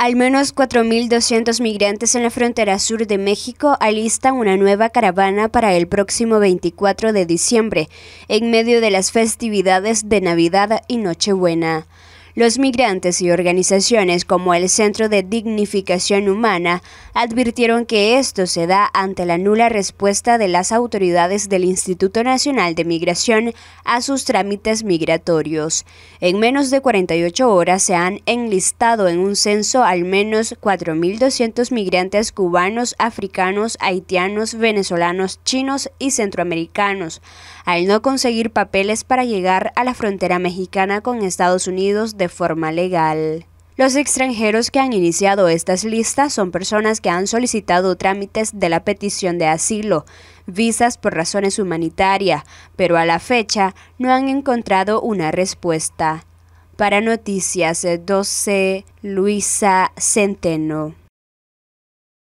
Al menos 4.200 migrantes en la frontera sur de México alistan una nueva caravana para el próximo 24 de diciembre, en medio de las festividades de Navidad y Nochebuena. Los migrantes y organizaciones como el Centro de Dignificación Humana advirtieron que esto se da ante la nula respuesta de las autoridades del Instituto Nacional de Migración a sus trámites migratorios. En menos de 48 horas se han enlistado en un censo al menos 4.200 migrantes cubanos, africanos, haitianos, venezolanos, chinos y centroamericanos, al no conseguir papeles para llegar a la frontera mexicana con Estados Unidos de forma legal. Los extranjeros que han iniciado estas listas son personas que han solicitado trámites de la petición de asilo, visas por razones humanitarias, pero a la fecha no han encontrado una respuesta. Para Noticias 12, Luisa Centeno.